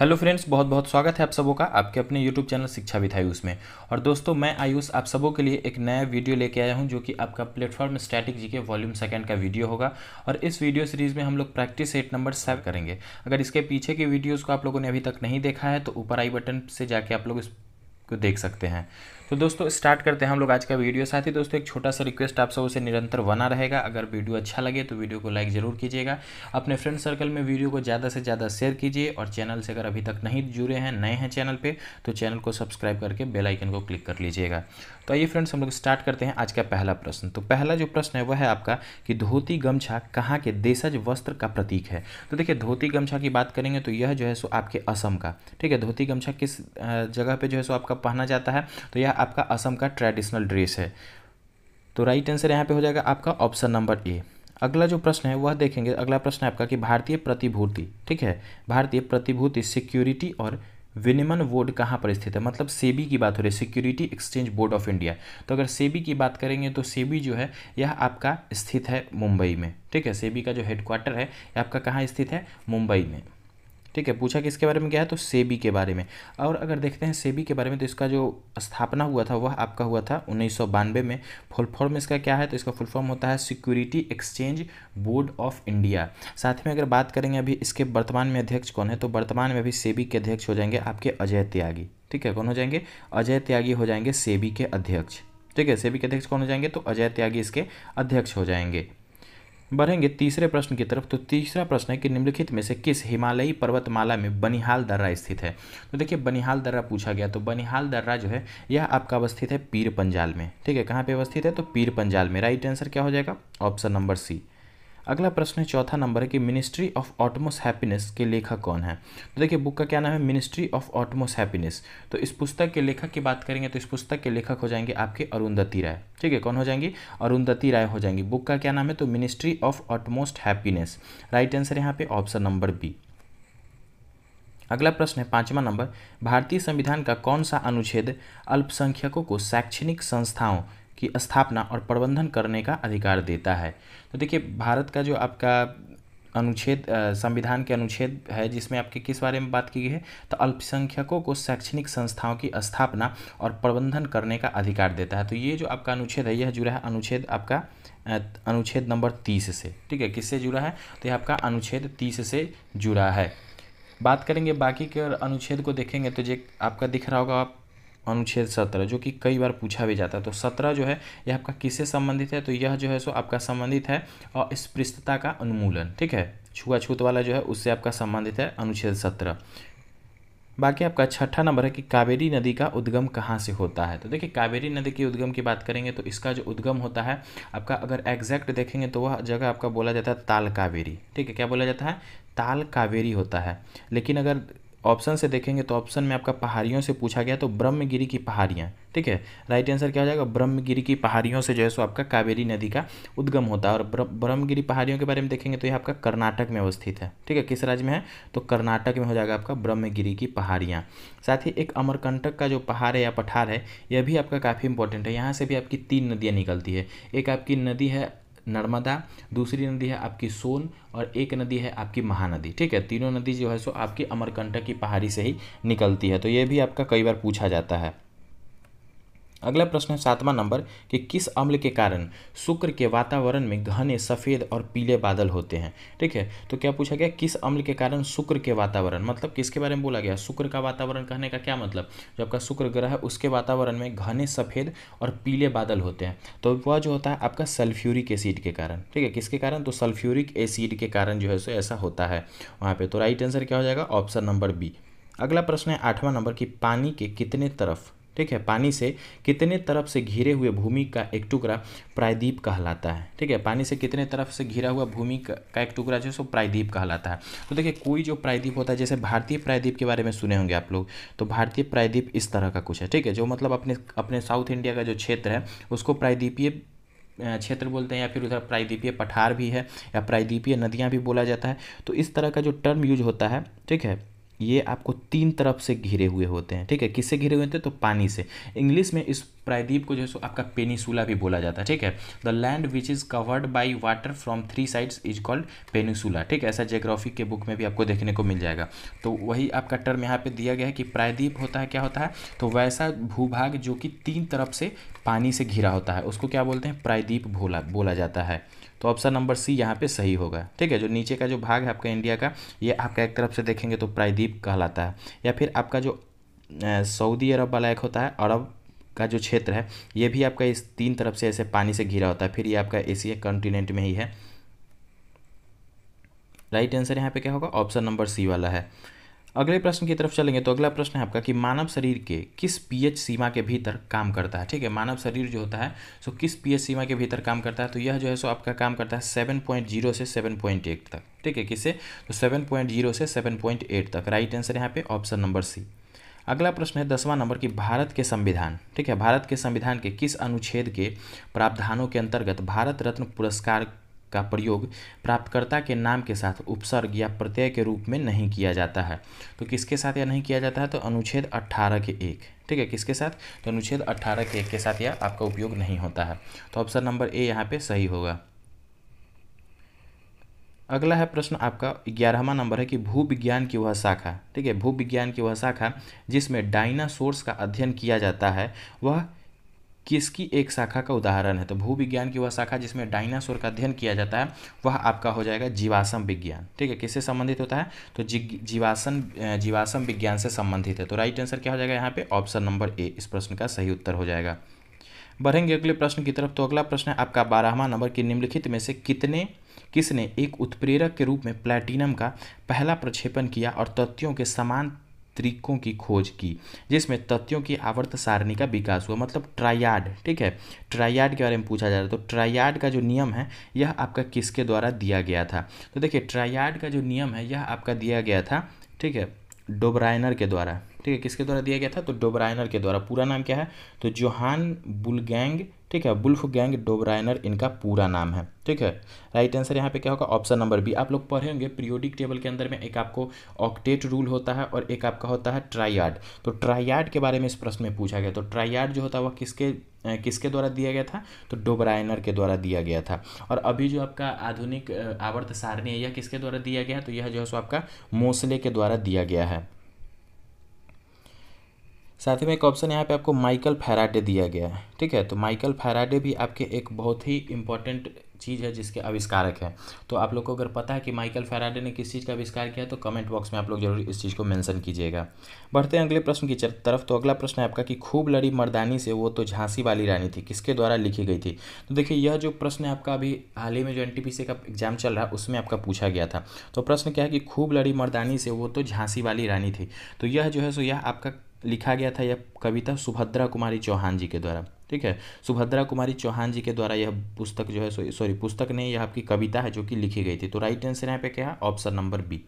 hello friends बहुत बहुत स्वागत है आप सबों का आपके अपने YouTube channel Shiksha with Ayush में और दोस्तों मैं आयुष आप सबों के लिए एक नया वीडियो लेके आया हूं जो कि आपका प्लेटफॉर्म स्टैटिक जी के वॉल्यूम सेकंड का वीडियो होगा और इस वीडियो सीरीज में हम लोग प्रैक्टिस एट नंबर सेव करेंगे अगर इसके पीछे की वीडियोज़ को आप लोगों ने अभी तक नहीं देखा है तो ऊपर आई बटन से जाके आप लोग इसको देख सकते हैं तो दोस्तों स्टार्ट करते हैं हम लोग आज का वीडियो साथ ही दोस्तों एक छोटा सा रिक्वेस्ट आप सबसे निरंतर बना रहेगा अगर वीडियो अच्छा लगे तो वीडियो को लाइक ज़रूर कीजिएगा अपने फ्रेंड सर्कल में वीडियो को ज़्यादा से ज़्यादा शेयर कीजिए और चैनल से अगर अभी तक नहीं जुड़े हैं नए हैं चैनल पर तो चैनल को सब्सक्राइब करके बेलाइकन को क्लिक कर लीजिएगा तो आइए फ्रेंड्स हम लोग स्टार्ट करते हैं आज का पहला प्रश्न तो पहला जो प्रश्न है वह है आपका कि धोती गमछा कहाँ के देशज वस्त्र का प्रतीक है तो देखिए धोती गमछा की बात करेंगे तो यह जो है सो आपके असम का ठीक है धोती गमछा किस जगह पे जो है सो आपका पहना जाता है तो यह आपका असम का ट्रेडिशनल ड्रेस है तो राइट आंसर यहाँ पे हो जाएगा आपका ऑप्शन नंबर ए अगला जो प्रश्न है वह देखेंगे अगला प्रश्न है आपका कि भारतीय प्रतिभूति ठीक है भारतीय प्रतिभूति सिक्योरिटी और विनिमन बोर्ड कहाँ पर स्थित है मतलब सेबी की बात हो रही है security exchange board of India तो अगर सेबी की बात करेंगे तो सेबी जो है यह आपका स्थित है मुंबई में ठीक है सेबी का जो हेडक्वार्टर है यह आपका कहाँ स्थित है मुंबई में ठीक है पूछा किसके बारे में क्या है तो सेबी के बारे में और अगर देखते हैं सेबी के बारे में तो इसका जो स्थापना हुआ था वह आपका हुआ था उन्नीस में फुल फॉर्म इसका क्या है तो इसका फुल फॉर्म होता है security exchange board of India साथ में अगर बात करेंगे अभी इसके वर्तमान में अध्यक्ष कौन है तो वर्तमान में अभी सेबी के अध्यक्ष हो जाएंगे आपके अजय त्यागी ठीक है कौन हो जाएंगे अजय त्यागी हो जाएंगे सेबी के अध्यक्ष ठीक है सेबी के अध्यक्ष कौन हो जाएंगे तो अजय त्यागी इसके अध्यक्ष हो जाएंगे बढ़ेंगे तीसरे प्रश्न की तरफ तो तीसरा प्रश्न है कि निम्नलिखित में से किस हिमालयी पर्वतमाला में बनिहाल दर्रा स्थित है तो देखिए बनिहाल दर्रा पूछा गया तो बनिहाल दर्रा जो है यह आपका अवस्थित है पीर पंजाल में ठीक है कहाँ पे अवस्थित है तो पीर पंजाल में राइट आंसर क्या हो जाएगा ऑप्शन नंबर सी अगला प्रश्न है चौथा नंबर है कि मिनिस्ट्री ऑफ ऑटमोस हैप्पीनेस के लेखक कौन है तो देखिए बुक का क्या नाम है मिनिस्ट्री ऑफ ऑटमोस हैप्पीनेस तो इस पुस्तक के लेखक की बात करेंगे तो इस पुस्तक के लेखक हो जाएंगे आपके अरुंधति राय ठीक है कौन हो जाएंगी अरुंधति राय हो जाएंगी बुक का क्या नाम है तो ministry of utmost happiness right answer यहाँ पे ऑप्शन नंबर बी अगला प्रश्न है पांचवा नंबर भारतीय संविधान का कौन सा अनुच्छेद अल्पसंख्यकों को शैक्षणिक संस्थाओं की स्थापना और प्रबंधन करने का अधिकार देता है तो देखिए भारत का जो आपका अनुच्छेद संविधान के अनुच्छेद है जिसमें आपके किस बारे में बात की गई है तो अल्पसंख्यकों को शैक्षणिक संस्थाओं की स्थापना और प्रबंधन करने का अधिकार देता है तो ये जो आपका अनुच्छेद है यह जुड़ा है अनुच्छेद आपका अनुच्छेद नंबर तीस से ठीक है किससे जुड़ा है तो यह आपका अनुच्छेद तीस से जुड़ा है बात करेंगे बाकी के अनुच्छेद को देखेंगे तो जे आपका दिख रहा होगा आप अनुच्छेद सत्रह जो कि कई बार पूछा भी जाता है तो सत्रह जो है यह आपका किससे संबंधित है तो यह जो है सो आपका संबंधित है अस्पृश्यता का उन्मूलन ठीक है छुआछूत वाला जो है उससे आपका संबंधित है अनुच्छेद सत्रह बाकी आपका छठा नंबर है कि कावेरी नदी का उद्गम कहाँ से होता है तो देखिए कावेरी नदी के उद्गम की बात करेंगे तो इसका जो उद्गम होता है आपका अगर एग्जैक्ट देखेंगे तो वह जगह आपका बोला जाता है ताल कावेरी ठीक है क्या बोला जाता है ताल कावेरी होता है लेकिन अगर ऑप्शन से देखेंगे तो ऑप्शन में आपका पहाड़ियों से पूछा गया तो ब्रह्मगिरी की पहाड़ियाँ ठीक है राइट आंसर क्या हो जाएगा ब्रह्मगिरी की पहाड़ियों से जो है सो आपका कावेरी नदी का उद्गम होता है और ब्रह्मगिरी पहाड़ियों के बारे में देखेंगे तो यह आपका कर्नाटक में अवस्थित है ठीक है किस राज्य में है तो कर्नाटक में हो जाएगा आपका ब्रह्मगिरी की पहाड़ियाँ साथ ही एक अमरकंटक का जो पहाड़ है या पठार है यह भी आपका काफ़ी इंपॉर्टेंट है यहाँ से भी आपकी तीन नदियाँ निकलती है एक आपकी नदी है नर्मदा दूसरी नदी है आपकी सोन और एक नदी है आपकी महानदी ठीक है तीनों नदी जो है सो आपकी अमरकंटक की पहाड़ी से ही निकलती है तो ये भी आपका कई बार पूछा जाता है अगला प्रश्न है सातवां नंबर कि किस अम्ल के कारण शुक्र के वातावरण में घने सफ़ेद और पीले बादल होते हैं ठीक है तो क्या पूछा गया किस अम्ल के कारण शुक्र के वातावरण मतलब किसके बारे में बोला गया शुक्र का वातावरण कहने का क्या मतलब जो आपका शुक्र ग्रह है उसके वातावरण में घने सफ़ेद और पीले बादल होते हैं तो वह जो होता है आपका सल्फ्यूरिक एसिड के कारण ठीक है किसके कारण तो सल्फ्यूरिक एसिड के कारण जो है सो ऐसा होता है वहाँ पर तो राइट आंसर क्या हो जाएगा ऑप्शन नंबर बी अगला प्रश्न है आठवां नंबर कि पानी के कितने तरफ ठीक है पानी से कितने तरफ से घिरे हुए भूमि का एक टुकड़ा प्रायद्वीप कहलाता है ठीक है पानी से कितने तरफ से घिरा हुआ भूमि का एक टुकड़ा जो है सो प्रायद्वीप कहलाता है तो देखिए कोई जो प्रायद्वीप होता है जैसे भारतीय प्रायद्वीप के बारे में सुने होंगे आप लोग तो भारतीय प्रायद्वीप इस तरह का कुछ है ठीक है जो मतलब अपने अपने साउथ इंडिया का जो क्षेत्र है उसको प्रायद्वीपीय क्षेत्र बोलते हैं या फिर उधर प्रायद्वीपीय पठार भी है या प्रायद्वीपीय नदियाँ भी बोला जाता है तो इस तरह का जो टर्म यूज होता है ठीक है ये आपको तीन तरफ से घिरे हुए होते हैं ठीक है किससे घिरे हुए होते हैं तो पानी से इंग्लिश में इस प्रायद्वीप को जो है सो आपका पेनिसुला भी बोला जाता है ठीक है the land which is covered by water from three sides is called peninsula ठीक है ऐसा जियोग्राफी के बुक में भी आपको देखने को मिल जाएगा तो वही आपका टर्म यहाँ पे दिया गया है कि प्रायद्वीप होता है क्या होता है तो वैसा भूभाग जो कि तीन तरफ से पानी से घिरा होता है उसको क्या बोलते हैं प्रायद्वीप भोला बोला जाता है तो ऑप्शन नंबर सी यहाँ पे सही होगा ठीक है जो नीचे का जो भाग है आपका इंडिया का ये आपका एक तरफ से देखेंगे तो प्रायद्वीप कहलाता है या फिर आपका जो सऊदी अरब वाला एक होता है अरब का जो क्षेत्र है ये भी आपका इस तीन तरफ से ऐसे पानी से घिरा होता है फिर ये आपका एशिया कॉन्टिनेंट में ही है राइट आंसर यहाँ पे क्या होगा ऑप्शन नंबर सी वाला है अगले प्रश्न की तरफ चलेंगे तो अगला प्रश्न है आपका कि मानव शरीर के किस पीएच सीमा के भीतर काम करता है ठीक है मानव शरीर जो होता है सो किस पीएच सीमा के भीतर काम करता है तो यह जो है सो आपका काम करता है सेवन पॉइंट जीरो से सेवन पॉइंट एट तक ठीक है किससे तो सेवन पॉइंट जीरो से सेवन पॉइंट एट तक राइट आंसर यहाँ पे ऑप्शन नंबर सी अगला प्रश्न है दसवां नंबर की भारत के संविधान ठीक है भारत के संविधान के किस अनुच्छेद के प्रावधानों के अंतर्गत भारत रत्न पुरस्कार का प्रयोग प्राप्तकर्ता के नाम के साथ उपसर्ग या प्रत्यय के रूप में नहीं किया जाता है तो किसके साथ यह नहीं किया जाता है तो अनुच्छेद 18 के एक ठीक है किसके साथ तो अनुच्छेद 18 के एक के साथ यह आपका उपयोग नहीं होता है तो ऑप्शन नंबर ए यहाँ पे सही होगा अगला है प्रश्न आपका ग्यारहवा नंबर है कि भू विज्ञान की वह शाखा ठीक है भू विज्ञान की वह शाखा जिसमें डायनासोर्स का अध्ययन किया जाता है वह किसकी एक शाखा का उदाहरण है तो भू विज्ञान की वह शाखा जिसमें डायनासोर का अध्ययन किया जाता है वह आपका हो जाएगा जीवाश्म विज्ञान ठीक है किससे संबंधित होता है तो जीवासन जीवाश्म विज्ञान से संबंधित है तो राइट आंसर क्या हो जाएगा यहाँ पे ऑप्शन नंबर ए इस प्रश्न का सही उत्तर हो जाएगा बढ़ेंगे अगले प्रश्न की तरफ तो अगला प्रश्न है आपका बारहवा नंबर की निम्नलिखित में से कितने किसने एक उत्प्रेरक के रूप में प्लैटिनम का पहला प्रक्षेपण किया और तथ्यों के समान तरीकों की खोज की जिसमें तथ्यों की आवर्त सारणी का विकास हुआ मतलब ट्रायाड ठीक है ट्रायाड के बारे में पूछा जा रहा है तो ट्रायाड का जो नियम है यह आपका किसके द्वारा दिया गया था तो देखिए ट्रायाड का जो नियम है यह आपका दिया गया था ठीक है डोबराइनर के द्वारा ठीक है किसके द्वारा दिया गया था तो डोबराइनर के द्वारा पूरा नाम क्या है तो जोहान बुलगैंग ठीक है बुल्फ गैंग डोबराइनर इनका पूरा नाम है ठीक है राइट आंसर यहाँ पे क्या होगा ऑप्शन नंबर बी आप लोग पढ़े होंगे पीरियोडिक टेबल के अंदर में एक आपको ऑक्टेट रूल होता है और एक आपका होता है ट्राइयार्ड तो ट्राइयार्ड के बारे में इस प्रश्न में पूछा गया तो ट्राइयार्ड जो होता है वह किसके किसके द्वारा दिया गया था तो डोबराइनर के द्वारा दिया गया था और अभी जो आपका आधुनिक आवर्त सारणी है यह किसके द्वारा दिया गया तो यह जो है सो आपका मोसले के द्वारा दिया गया है साथ ही में एक ऑप्शन यहाँ पे आपको माइकल फैराडे दिया गया है ठीक है तो माइकल फैराडे भी आपके एक बहुत ही इंपॉर्टेंट चीज़ है जिसके आविष्कारक है तो आप लोग को अगर पता है कि माइकल फैराडे ने किस चीज़ का आविष्कार किया तो कमेंट बॉक्स में आप लोग जरूर इस चीज़ को मेंशन कीजिएगा बढ़ते हैं अगले प्रश्न की तरफ तो अगला प्रश्न है आपका कि खूब लड़ी मर्दानी से वो तो झांसी वाली रानी थी किसके द्वारा लिखी गई थी तो देखिए यह जो प्रश्न है आपका अभी हाल ही में जो एन का एग्जाम चल रहा है उसमें आपका पूछा गया था तो प्रश्न क्या है कि खूब लड़ी मर्दानी से वो तो झांसी वाली रानी थी तो यह जो है सो यह आपका लिखा गया था यह कविता सुभद्रा कुमारी चौहान जी के द्वारा ठीक है सुभद्रा कुमारी चौहान जी के द्वारा यह पुस्तक जो है सॉरी पुस्तक नहीं यह आपकी कविता है जो कि लिखी गई थी तो राइट आंसर यहाँ पे क्या है ऑप्शन नंबर बी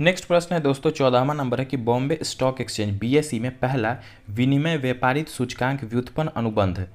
नेक्स्ट प्रश्न है दोस्तों चौदहवा नंबर है कि बॉम्बे स्टॉक एक्सचेंज बी में पहला विनिमय व्यापारित सूचकांक व्युत्पन्न अनुबंध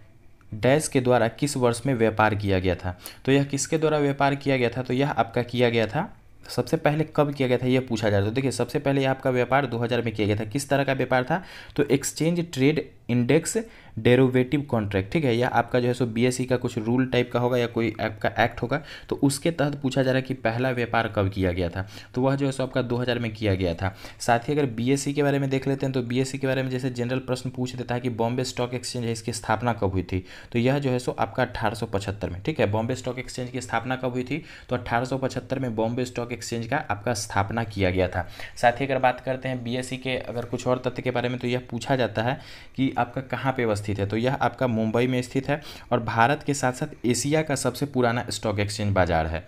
डैश के द्वारा किस वर्ष में व्यापार किया गया था तो यह किसके द्वारा व्यापार किया गया था तो यह आपका किया गया था सबसे पहले कब किया गया था यह पूछा जाता है तो देखिए सबसे पहले आपका व्यापार 2000 में किया गया था किस तरह का व्यापार था तो exchange trade index derivative contract ठीक है या आपका जो है सो बीएसई e का कुछ रूल टाइप का होगा या कोई आपका एक्ट होगा तो उसके तहत पूछा जा रहा है कि पहला व्यापार कब किया गया था तो वह जो है सो आपका 2000 में किया गया था साथ ही अगर बीएसई e के बारे में देख लेते हैं तो बीएसई e के बारे में जैसे जनरल प्रश्न पूछ देता है कि बॉम्बे स्टॉक एक्सचेंज है इसकी स्थापना कब हुई थी तो यह जो है सो आपका अठारह में ठीक है बॉम्बे स्टॉक एक्सचेंज की स्थापना कब हुई थी तो अठारह में बॉम्बे स्टॉक एक्सचेंज का आपका स्थापना किया गया था साथ ही अगर बात करते हैं बी के अगर कुछ और तथ्य के बारे में तो यह पूछा जाता है कि आपका कहाँ पे अवस्थित है तो यह आपका मुंबई में स्थित है और भारत के साथ साथ एशिया का सबसे पुराना स्टॉक एक्सचेंज बाजार है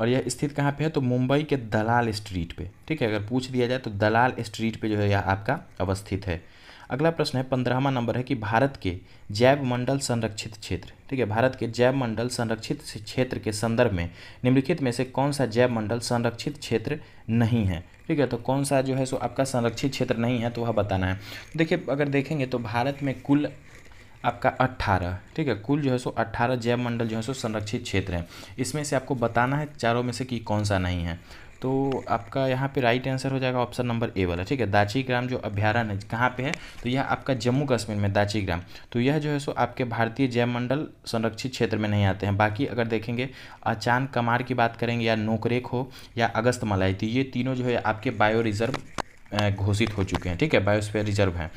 और यह स्थित कहाँ पे है तो मुंबई के दलाल स्ट्रीट पे ठीक है अगर पूछ दिया जाए तो दलाल स्ट्रीट पे जो है यह आपका अवस्थित है अगला प्रश्न है पंद्रहवा नंबर है कि भारत के जैव मंडल संरक्षित क्षेत्र ठीक है भारत के जैव मंडल संरक्षित क्षेत्र के संदर्भ में निम्नलिखित में से कौन सा जैव मंडल संरक्षित क्षेत्र नहीं है ठीक है तो कौन सा जो है सो आपका संरक्षित क्षेत्र नहीं है तो वह बताना है देखिए अगर देखेंगे तो भारत में कुल आपका 18 ठीक है कुल जो है सो 18 जैव मंडल जो है सो संरक्षित क्षेत्र है इसमें से आपको बताना है चारों में से कि कौन सा नहीं है तो आपका यहाँ पे राइट आंसर हो जाएगा ऑप्शन नंबर ए वाला ठीक है दाची ग्राम जो अभ्यारण्य कहाँ पे है तो यह आपका जम्मू कश्मीर में दाची ग्राम तो यह जो है सो आपके भारतीय जैव मंडल संरक्षित क्षेत्र में नहीं आते हैं बाकी अगर देखेंगे अचान कमार की बात करेंगे या नोकरेक हो या अगस्त मलाई तो ये तीनों जो है आपके बायो रिजर्व घोषित हो चुके हैं ठीक है बायोस्फेयर रिजर्व हैं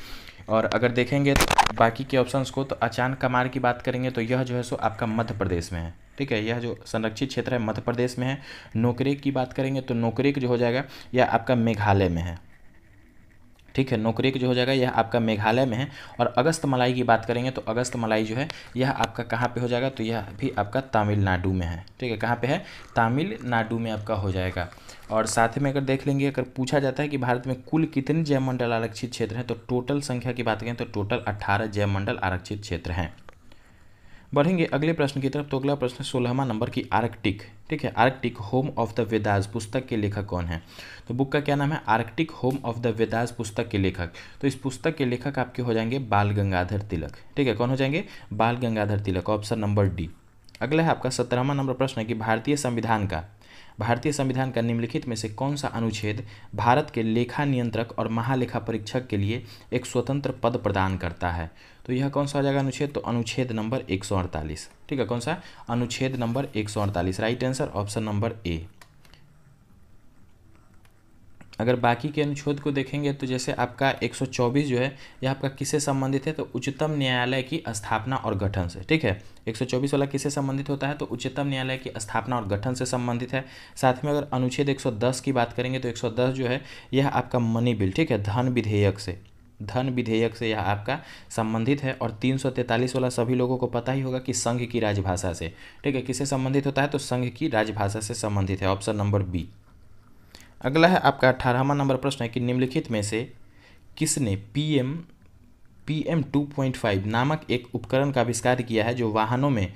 और अगर देखेंगे तो बाकी के ऑप्शंस को तो अचान कमार की बात करेंगे तो यह जो है सो आपका मध्य प्रदेश में है ठीक है यह जो संरक्षित क्षेत्र है मध्य प्रदेश में है नोकरेक की बात करेंगे तो नोकरेक जो हो जाएगा यह आपका मेघालय में है ठीक है नोकरेक जो हो जाएगा यह आपका मेघालय में है और अगस्त मलाई की बात करेंगे तो अगस्त मलाई जो है यह आपका कहाँ पे हो जाएगा तो यह भी आपका तमिलनाडु में है ठीक है कहाँ पे है तमिलनाडु में आपका हो जाएगा और साथ में अगर देख लेंगे अगर पूछा जाता है कि भारत में कुल कितने जयमंडल आरक्षित क्षेत्र हैं तो टोटल संख्या की बात करें तो टोटल अट्ठारह जयमंडल आरक्षित क्षेत्र हैं बढ़ेंगे अगले प्रश्न की तरफ तो अगला प्रश्न सोलहवा नंबर की आर्कटिक ठीक है Arctic home of the Vedas पुस्तक के लेखक कौन है तो बुक का क्या नाम है Arctic home of the Vedas पुस्तक के लेखक तो इस पुस्तक के लेखक आपके हो जाएंगे बाल गंगाधर तिलक ठीक है कौन हो जाएंगे Bal Gangadhar Tilak option number D अगला है आपका सत्रहवा नंबर प्रश्न है कि भारतीय संविधान का भारतीय संविधान का निम्नलिखित में से कौन सा अनुच्छेद भारत के लेखा नियंत्रक और महालेखा परीक्षक के लिए एक स्वतंत्र पद प्रदान करता है तो यह कौन सा हो जाएगा अनुच्छेद तो अनुच्छेद नंबर एक सौ अड़तालीस ठीक है कौन सा अनुच्छेद नंबर एक सौ अड़तालीस right answer option number A अगर बाकी के अनुच्छेद को देखेंगे तो जैसे आपका 124 जो है यह आपका किससे संबंधित है तो उच्चतम न्यायालय की स्थापना और गठन से ठीक है 124 वाला किससे संबंधित होता है तो उच्चतम न्यायालय की स्थापना और गठन से संबंधित है साथ में अगर अनुच्छेद 110 की बात करेंगे तो 110 जो है यह आपका मनी बिल ठीक है धन विधेयक से धन विधेयक से यह आपका संबंधित है और तीन वाला सभी लोगों को पता ही होगा कि संघ की राजभाषा से ठीक है किसे संबंधित होता है तो संघ की राजभाषा से संबंधित है ऑप्शन नंबर बी अगला है आपका अठारहवा नंबर प्रश्न है कि निम्नलिखित में से किसने पीएम पीएम 2.5 नामक एक उपकरण का आविष्कार किया है जो वाहनों में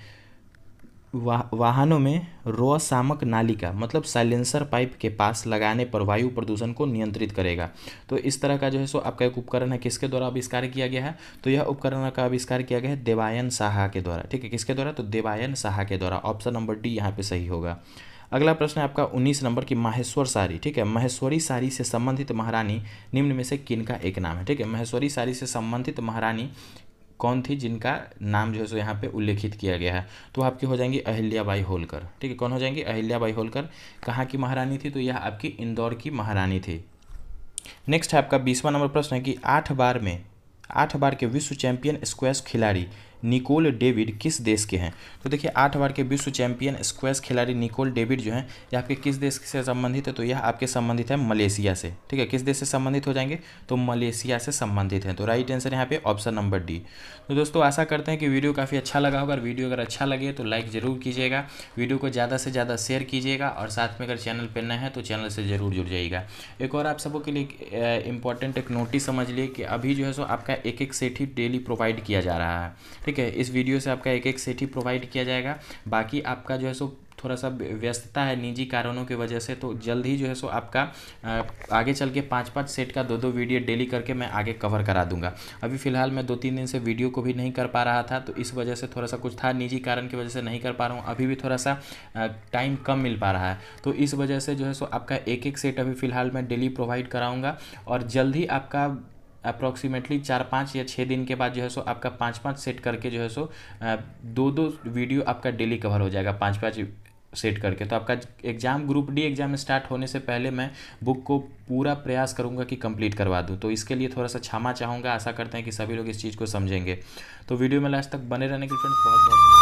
वा, वाहनों में रोसामक नालिका मतलब साइलेंसर पाइप के पास लगाने पर वायु प्रदूषण को नियंत्रित करेगा तो इस तरह का जो है सो आपका एक उपकरण है किसके द्वारा आविष्कार किया गया है तो यह उपकरण का आविष्कार किया गया है देवायन साहा के द्वारा ठीक है किसके द्वारा तो देवायन साहा के द्वारा ऑप्शन नंबर डी यहाँ पे सही होगा अगला प्रश्न है आपका उन्नीस नंबर की माहेश्वर सारी ठीक है महेश्वरी सारी से संबंधित महारानी निम्न में से किन का एक नाम है ठीक है महेश्वरी सारी से संबंधित महारानी कौन थी जिनका नाम जो है सो यहाँ पे उल्लेखित किया गया है तो आपकी हो जाएंगी अहिल्याबाई होलकर ठीक है कौन हो जाएंगी अहिल्याबाई होलकर कहाँ की महारानी थी तो यह आपकी इंदौर की महारानी थी नेक्स्ट है आपका बीसवा नंबर प्रश्न है कि आठ बार में आठ बार के विश्व चैंपियन स्क्वैश खिलाड़ी निकोल डेविड किस देश के हैं तो देखिए आठ बार के विश्व चैंपियन स्क्वैश खिलाड़ी निकोल डेविड जो हैं ये आपके किस देश से संबंधित है तो यह आपके संबंधित है मलेशिया से ठीक है किस देश से संबंधित हो जाएंगे तो मलेशिया से संबंधित है तो राइट आंसर यहाँ पे ऑप्शन नंबर डी तो दोस्तों आशा करते हैं कि वीडियो काफ़ी अच्छा लगा होगा वीडियो अगर अच्छा लगे तो लाइक ज़रूर कीजिएगा वीडियो को ज़्यादा से ज़्यादा शेयर कीजिएगा और साथ में अगर चैनल पर न है तो चैनल से ज़रूर जुड़ जाइएगा एक और आप सबों के लिए इंपॉर्टेंट एक नोटिस समझ लिए कि अभी जो है सो आपका एक एक सेट ही डेली प्रोवाइड किया जा रहा है ठीक है इस वीडियो से आपका एक एक सेट ही प्रोवाइड किया जाएगा बाकी आपका जो है सो थोड़ा सा व्यस्तता है निजी कारणों की वजह से तो जल्द ही जो है सो आपका आगे चल के पाँच पाँच सेट का दो दो वीडियो डेली करके मैं आगे कवर करा दूंगा अभी फ़िलहाल मैं दो तीन दिन से वीडियो को भी नहीं कर पा रहा था तो इस वजह से थोड़ा सा कुछ था निजी कारण की वजह से नहीं कर पा रहा हूँ अभी भी थोड़ा सा टाइम कम मिल पा रहा है तो इस वजह से जो है सो आपका एक एक सेट अभी फ़िलहाल मैं डेली प्रोवाइड कराऊँगा और जल्द ही आपका अप्रॉक्सीमेटली चार पाँच या छः दिन के बाद जो है सो आपका पाँच पाँच सेट करके जो है सो दो दो वीडियो आपका डेली कवर हो जाएगा पाँच पाँच सेट करके तो आपका exam group D exam start होने से पहले मैं बुक को पूरा प्रयास करूंगा कि कंप्लीट करवा दूं तो इसके लिए थोड़ा सा क्षमा चाहूँगा आशा करते हैं कि सभी लोग इस चीज़ को समझेंगे तो वीडियो में लास्ट तक बने रहने के फ्रेंड्स बहुत बहुत